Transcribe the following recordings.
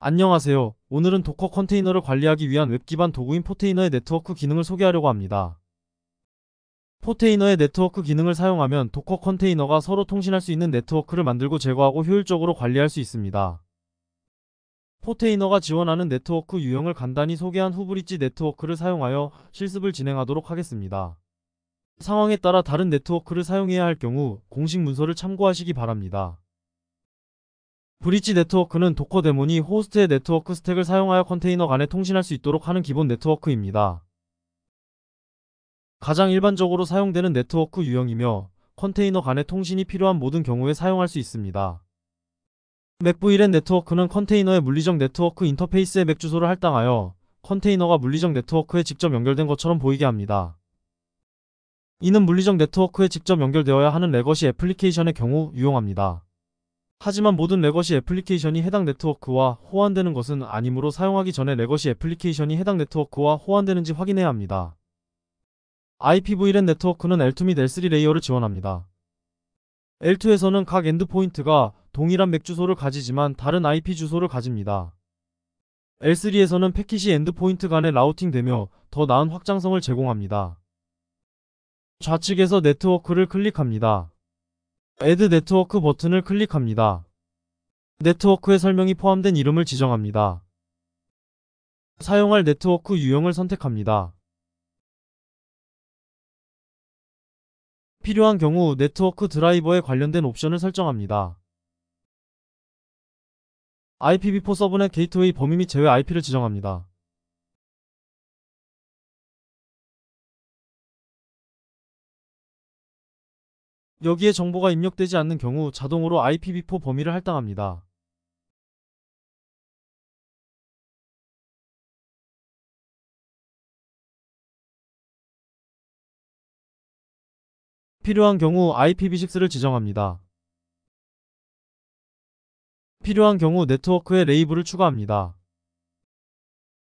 안녕하세요. 오늘은 도커 컨테이너를 관리하기 위한 웹 기반 도구인 포테이너의 네트워크 기능을 소개하려고 합니다. 포테이너의 네트워크 기능을 사용하면 도커 컨테이너가 서로 통신할 수 있는 네트워크를 만들고 제거하고 효율적으로 관리할 수 있습니다. 포테이너가 지원하는 네트워크 유형을 간단히 소개한 후브릿지 네트워크를 사용하여 실습을 진행하도록 하겠습니다. 상황에 따라 다른 네트워크를 사용해야 할 경우 공식 문서를 참고하시기 바랍니다. 브릿지 네트워크는 도커 데몬이 호스트의 네트워크 스택을 사용하여 컨테이너 간에 통신할 수 있도록 하는 기본 네트워크입니다. 가장 일반적으로 사용되는 네트워크 유형이며 컨테이너 간의 통신이 필요한 모든 경우에 사용할 수 있습니다. 맥부이랜 네트워크는 컨테이너의 물리적 네트워크 인터페이스의 맥 주소를 할당하여 컨테이너가 물리적 네트워크에 직접 연결된 것처럼 보이게 합니다. 이는 물리적 네트워크에 직접 연결되어야 하는 레거시 애플리케이션의 경우 유용합니다. 하지만 모든 레거시 애플리케이션이 해당 네트워크와 호환되는 것은 아니므로 사용하기 전에 레거시 애플리케이션이 해당 네트워크와 호환되는지 확인해야 합니다. IPv1 네트워크는 L2 및 L3 레이어를 지원합니다. L2에서는 각 엔드포인트가 동일한 맥 주소를 가지지만 다른 IP 주소를 가집니다. L3에서는 패킷이 엔드포인트 간에 라우팅되며 더 나은 확장성을 제공합니다. 좌측에서 네트워크를 클릭합니다. Add 네트워크 버튼을 클릭합니다. 네트워크에 설명이 포함된 이름을 지정합니다. 사용할 네트워크 유형을 선택합니다. 필요한 경우 네트워크 드라이버에 관련된 옵션을 설정합니다. IPv4 서브넷 게이트웨이 범위 및 제외 IP를 지정합니다. 여기에 정보가 입력되지 않는 경우 자동으로 IPv4 범위를 할당합니다. 필요한 경우 IPv6를 지정합니다. 필요한 경우 네트워크에 레이블을 추가합니다.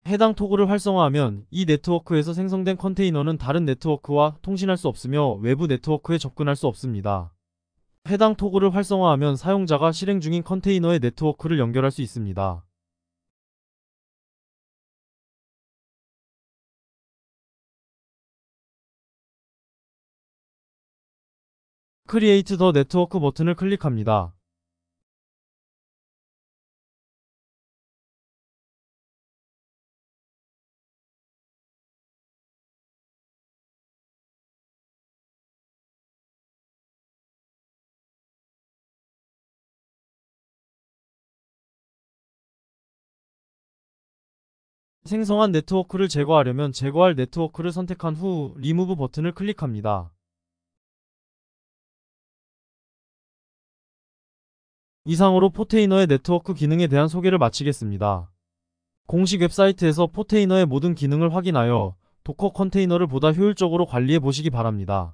해당 토글를 활성화하면 이 네트워크에서 생성된 컨테이너는 다른 네트워크와 통신할 수 없으며 외부 네트워크에 접근할 수 없습니다. 해당 토글를 활성화하면 사용자가 실행 중인 컨테이너의 네트워크를 연결할 수 있습니다. 크리에이트 더 네트워크 버튼을 클릭합니다. 생성한 네트워크를 제거하려면 제거할 네트워크를 선택한 후 리무브 버튼을 클릭합니다. 이상으로 포테이너의 네트워크 기능에 대한 소개를 마치겠습니다. 공식 웹사이트에서 포테이너의 모든 기능을 확인하여 도커 컨테이너를 보다 효율적으로 관리해 보시기 바랍니다.